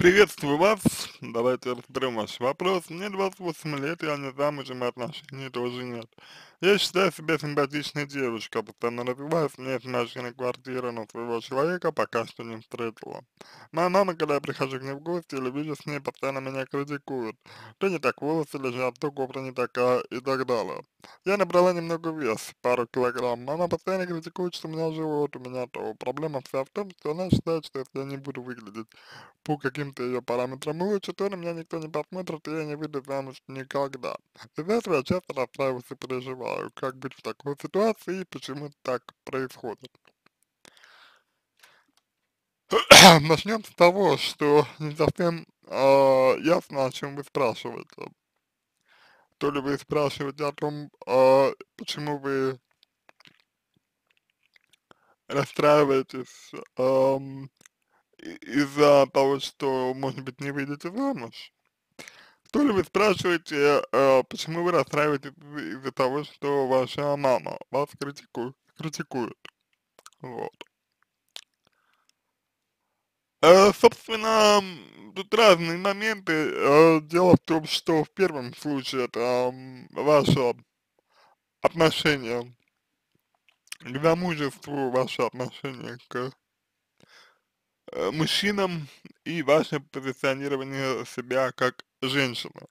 Приветствую вас. Давайте разберем ваш вопрос. Мне 28 лет, я не замужем, отношений тоже нет. Я считаю себя симпатичной девушкой, постоянно развиваюсь, мне есть машина, квартира, но своего человека пока что не встретила. Моя мама, когда я прихожу к ней в гости или вижу с ней, постоянно меня критикует. То не так волосы лежат, то кобра не такая и так далее. Я набрала немного вес, пару килограмм. Мама постоянно критикует, что у меня живот, у меня то. Проблема вся в том, что она считает, что если я не буду выглядеть по каким элементы ее параметра мыла, которые меня никто не посмотрит, и я не выйду замуж никогда. Из-за этого я часто расстраиваюсь и переживаю, как быть в такой ситуации и почему так происходит. Начнем с того, что не совсем э, ясно, о чем вы спрашиваете. То ли вы спрашиваете о том, э, почему вы расстраиваетесь, эм, из-за того, что, может быть, не выйдете замуж. То ли вы спрашиваете, э, э, почему вы расстраиваетесь из-за того, что ваша мама вас критикует. критикует. Вот. Э, собственно, тут разные моменты. Э, дело в том, что в первом случае это э, ваше отношение к замужеству, ваше отношение к Э, мужчинам и ваше позиционирование себя как женщины.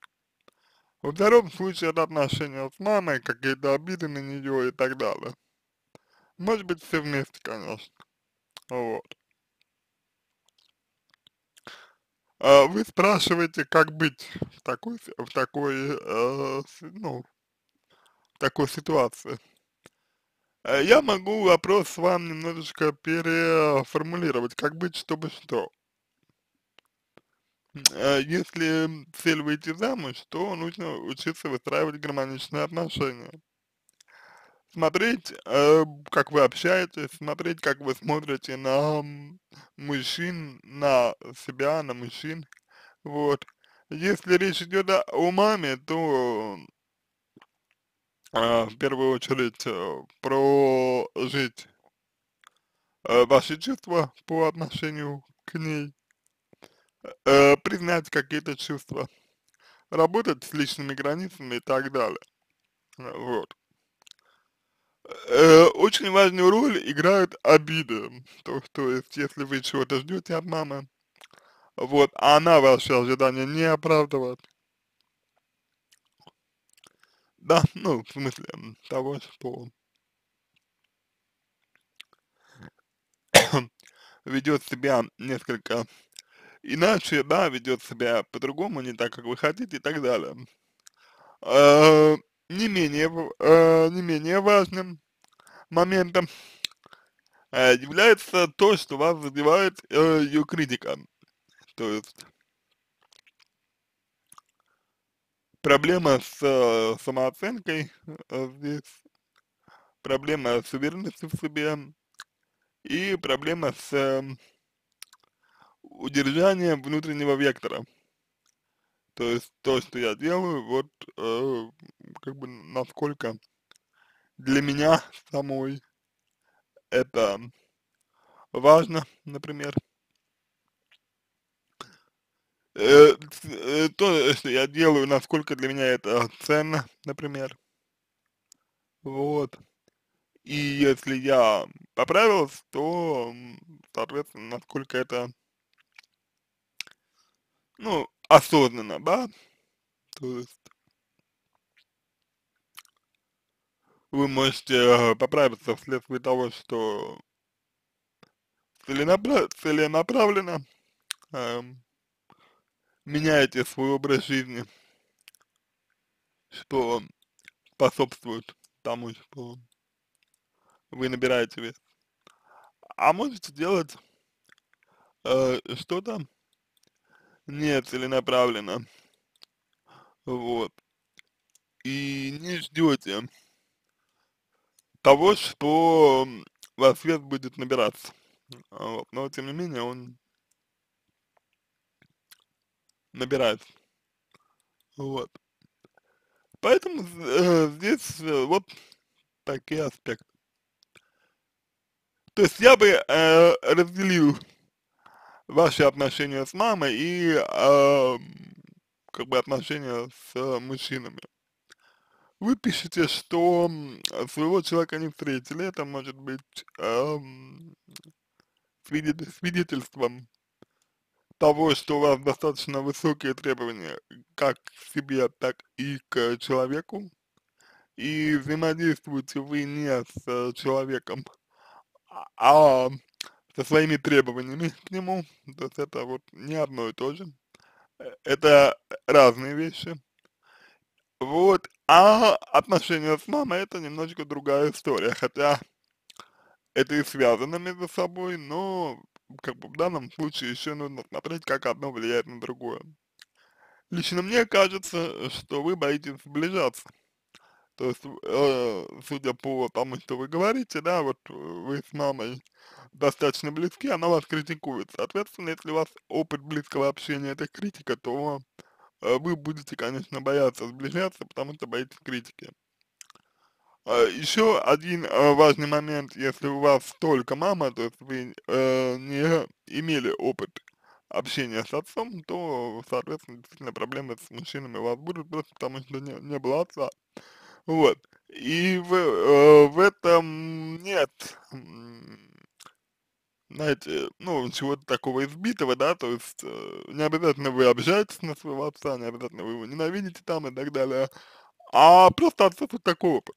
Во втором случае это отношения с мамой, какие-то обиды на нее и так далее. Может быть все вместе, конечно. Вот. А вы спрашиваете, как быть в такой, в такой, э, ну, в такой ситуации. А, я могу вопрос вам немножечко переформулировать. Как быть, чтобы что? А, если цель выйти замуж, то нужно учиться выстраивать гармоничные отношения. Смотреть, а, как вы общаетесь, смотреть, как вы смотрите на мужчин, на себя, на мужчин. Вот. Если речь идет о, о маме, то а, в первую очередь э, прожить э, ваши чувства по отношению к ней, э, признать какие-то чувства, работать с личными границами и так далее. Вот. Очень важную роль играют обиды. То, то есть, если вы чего-то ждете от мамы, вот, а она ваши ожидания не оправдывает, да, ну, в смысле того, что ведет себя несколько иначе, да, ведет себя по-другому, не так, как вы хотите и так далее. Э, не менее, э, не менее важным моментом э, является то, что вас задевает ее критика. То есть проблема с э, самооценкой э, здесь, проблема с уверенностью в себе и проблема с э, удержанием внутреннего вектора. То есть то, что я делаю, вот э, как бы насколько для меня самой это важно, например. Э, э, то, что я делаю, насколько для меня это ценно, например. Вот. И если я поправился, то, соответственно, насколько это, ну, осознанно, да? То есть вы можете э, поправиться вследствие того, что целенаправ... целенаправленно эм, меняете свой образ жизни, что способствует тому, что вы набираете вес. А можете делать э, что-то нецеленаправленно, вот, и не ждете того, что ваш вес будет набираться, вот. но тем не менее он набирает. Вот. Поэтому э, здесь э, вот такие аспекты. То есть я бы э, разделил ваши отношения с мамой и э, как бы отношения с мужчинами. Вы пишете, что своего человека не встретили, это может быть э, свидетельством того, что у вас достаточно высокие требования как к себе, так и к человеку, и взаимодействуете вы не с э, человеком, а, а со своими требованиями к нему, то есть это вот не одно и то же, э, это разные вещи. Вот, а отношения с мамой это немножечко другая история, хотя это и связано между собой, но как бы в данном случае еще нужно смотреть, как одно влияет на другое. Лично мне кажется, что вы боитесь сближаться. То есть, э, судя по тому, что вы говорите, да, вот э, вы с мамой достаточно близки, она вас критикует. Соответственно, если у вас опыт близкого общения – это критика, то э, вы будете, конечно, бояться сближаться, потому что боитесь критики. А, Еще один а, важный момент, если у вас только мама, то есть вы э, не имели опыт общения с отцом, то, соответственно, действительно проблемы с мужчинами у вас будут просто потому, что не, не было отца. Вот. И в, э, в этом нет, знаете, ну, чего-то такого избитого, да, то есть э, не обязательно вы обижаетесь на своего отца, не обязательно вы его ненавидите там и так далее, а просто отсутствует такой опыт.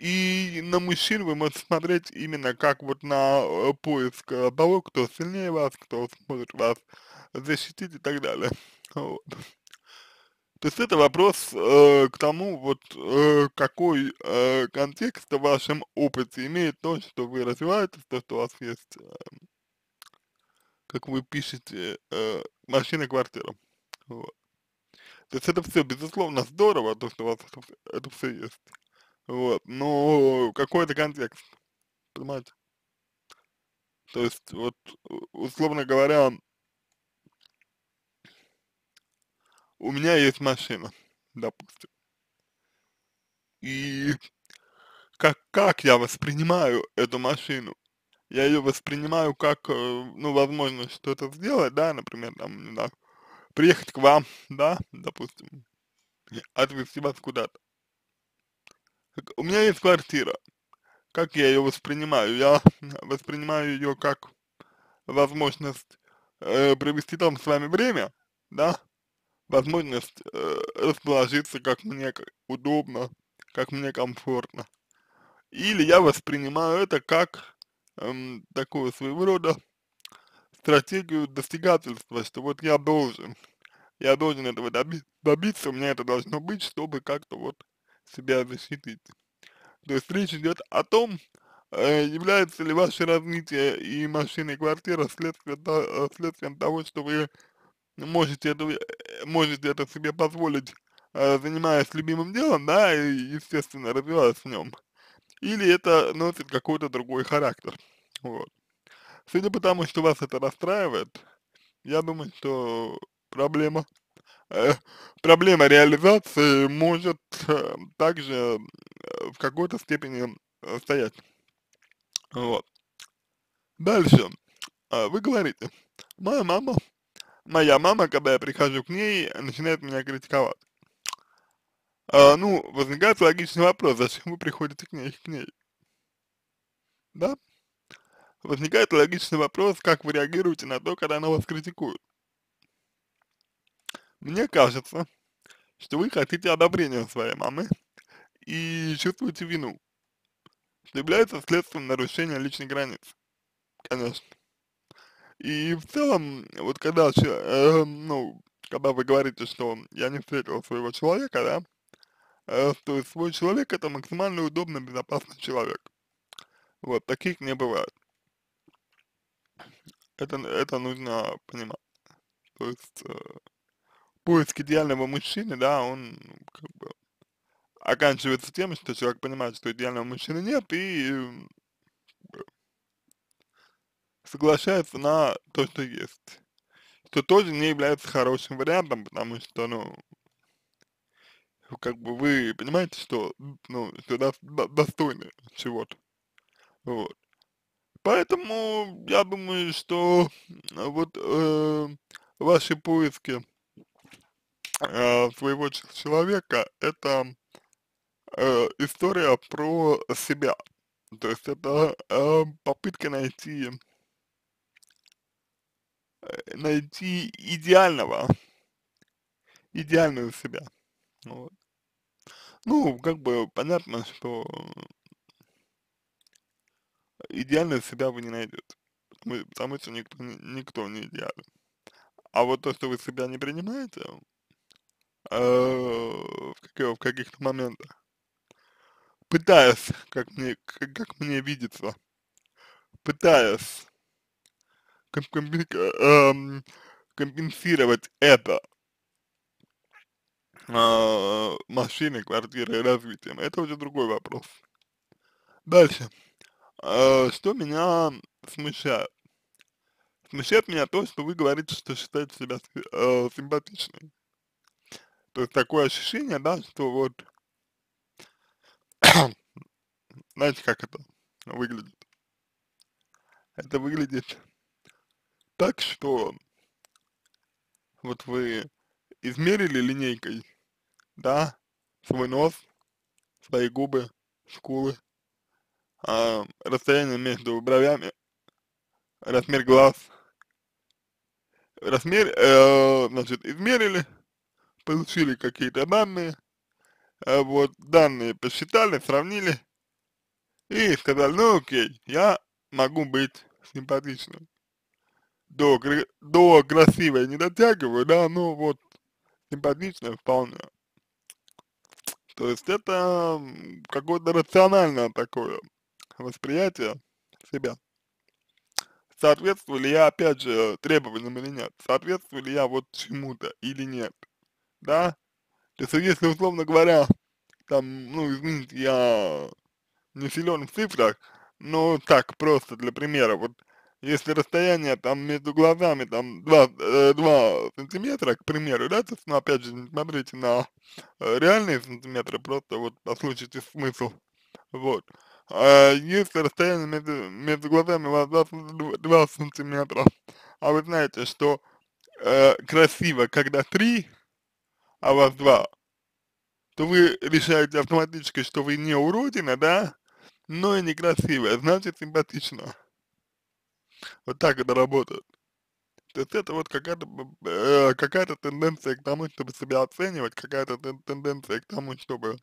И на мужчин вы можете смотреть именно как вот на э, поиск того, кто сильнее вас, кто сможет вас защитить и так далее. Вот. То есть это вопрос э, к тому, вот э, какой э, контекст в вашем опыте имеет то, что вы развиваетесь, то, что у вас есть, э, как вы пишете, э, машина, квартира. Вот. То есть это все, безусловно, здорово, то, что у вас это, это все есть. Вот, ну, какой-то контекст, понимаете? То есть, вот, условно говоря, у меня есть машина, допустим. И как, как я воспринимаю эту машину? Я ее воспринимаю как, э, ну, возможно, что-то сделать, да, например, там, не приехать к вам, да, допустим, отвезти вас куда-то. У меня есть квартира. Как я ее воспринимаю? Я воспринимаю ее как возможность э, провести там с вами время, да? Возможность э, расположиться как мне удобно, как мне комфортно. Или я воспринимаю это как эм, такую своего рода стратегию достигательства, что вот я должен, я должен этого доби добиться, у меня это должно быть, чтобы как-то вот себя защитить. То есть речь идет о том, э, является ли ваше развитие и машина, и квартира следствием, э, следствием того, что вы можете это, э, можете это себе позволить, занимаясь любимым делом, да, и, естественно, развиваясь в нем. Или это носит какой-то другой характер. Вот. Судя по тому, что вас это расстраивает, я думаю, что проблема Э, проблема реализации может э, также э, в какой-то степени стоять. Вот. Дальше. А, вы говорите, моя мама, моя мама, когда я прихожу к ней, начинает меня критиковать. А, ну, возникает логичный вопрос, зачем вы приходите к ней, к ней? Да? Возникает логичный вопрос, как вы реагируете на то, когда она вас критикует. Мне кажется, что вы хотите одобрения своей мамы и чувствуете вину, что является следствием нарушения личных границ. Конечно. И в целом, вот когда, э, ну, когда вы говорите, что я не встретил своего человека, да, э, то свой человек это максимально удобный, безопасный человек. Вот, таких не бывает. Это, это нужно понимать. То есть, э, поиск идеального мужчины, да, он ну, как бы оканчивается тем, что человек понимает, что идеального мужчины нет, и э, соглашается на то, что есть. Что тоже не является хорошим вариантом, потому что, ну, как бы вы понимаете, что, ну, что до, до, достойны чего-то. Вот. Поэтому я думаю, что вот э, ваши поиски своего э, человека, это э, история про себя. То есть это э, попытка найти э, найти идеального, идеальную себя. Ну вот. Ну, как бы понятно, что идеального себя вы не найдете, потому, потому что никто, никто не идеален. А вот то, что вы себя не принимаете, Э, в каких-то моментах. Пытаясь, как мне, как мне видится, пытаясь эм, компенсировать это э, машиной, квартиры, развитием. Это уже другой вопрос. Дальше. Э, что меня смущает? Смущает меня то, что вы говорите, что считаете себя симпатичной. То есть такое ощущение, да, что вот, знаете, как это выглядит? Это выглядит так, что вот вы измерили линейкой, да, свой нос, свои губы, скулы, а, расстояние между бровями, размер глаз, размер, э, значит, измерили, получили какие-то данные, а вот данные посчитали, сравнили и сказали, ну окей, я могу быть симпатичным. До, до красивой не дотягиваю, да, но вот симпатичная вполне. То есть это какое-то рациональное такое восприятие себя. Соответствую ли я, опять же, требованиям или нет? Соответствую ли я вот чему-то или нет? да, то есть если, условно говоря, там, ну, извините, я не силен в цифрах, но так, просто для примера, вот если расстояние там между глазами там 2, 2 э, сантиметра, к примеру, да, то ну, опять же, не смотрите на э, реальные сантиметры, просто вот послушайте смысл, вот. А если расстояние между, между глазами у вас 22 сантиметра, а вы знаете, что э, красиво, когда 3 а вас два, то вы решаете автоматически, что вы не уродина, да, но и некрасивая, значит симпатично. Вот так это работает. То есть это вот какая-то э, какая тенденция к тому, чтобы себя оценивать, какая-то тенденция к тому, чтобы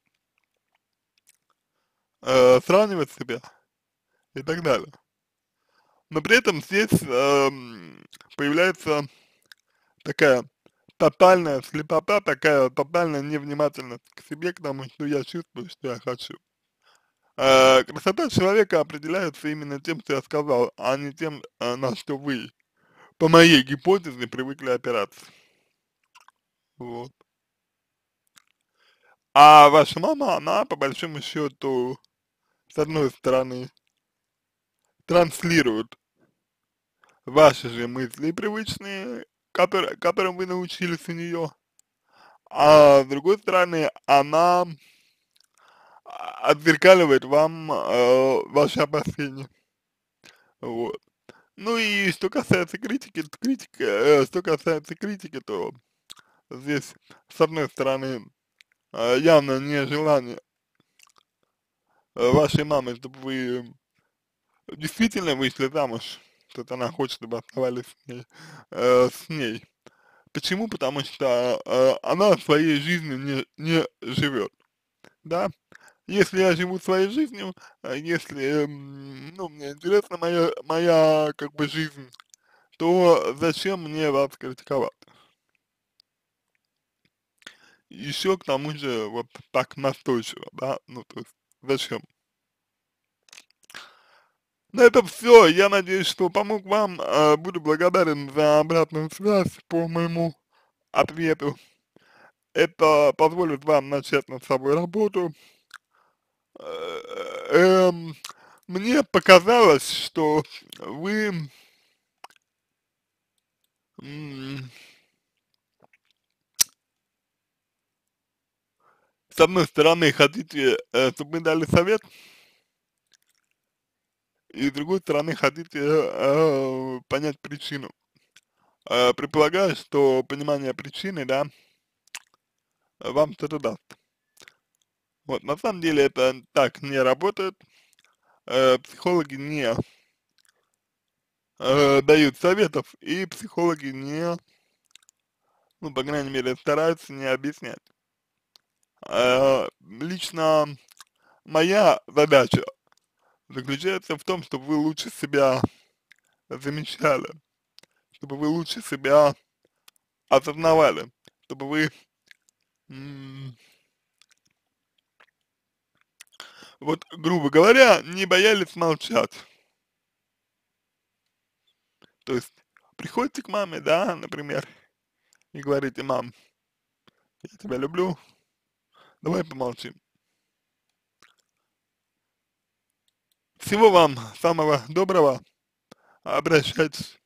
э, сравнивать себя и так далее. Но при этом здесь э, появляется такая тотальная слепота, такая тотальная невнимательность к себе, к тому, что я чувствую, что я хочу. Э, красота человека определяется именно тем, что я сказал, а не тем, э, на что вы, по моей гипотезе, привыкли опираться. Вот. А ваша мама, она, по большому счету, с одной стороны, транслирует ваши же мысли привычные, который, которым вы научились у нее. А с другой стороны, она а, отзеркаливает вам э, ваши опасения. Вот. Ну и что касается критики, критика, э, что касается критики, то здесь, с одной стороны, э, явно нежелание э, вашей мамы, чтобы вы действительно вышли замуж что она хочет, чтобы оставались с ней. Э, с ней. Почему? Потому что э, она своей жизнью не, не живет. Да? Если я живу своей жизнью, а если, ну, мне интересна моя, моя, как бы, жизнь, то зачем мне вас критиковать? Еще к тому же, вот так настойчиво, да, ну, то есть, зачем? На этом все. Я надеюсь, что помог вам. А, буду благодарен за обратную связь по моему ответу. Это позволит вам начать над собой работу. Э, эм, мне показалось, что вы с одной стороны хотите, э, чтобы мы дали совет, и с другой стороны хотите э, э, понять причину. Э, предполагаю, что понимание причины, да, вам что-то даст. Вот, на самом деле это так не работает. Э, психологи не э, дают советов, и психологи не, ну, по крайней мере, стараются не объяснять. Э, лично моя задача заключается в том, чтобы вы лучше себя замечали, чтобы вы лучше себя осознавали, чтобы вы вот, грубо говоря, не боялись молчать. То есть, приходите к маме, да, например, и говорите, мам, я тебя люблю, давай помолчим. Всего вам самого доброго. Обращайтесь.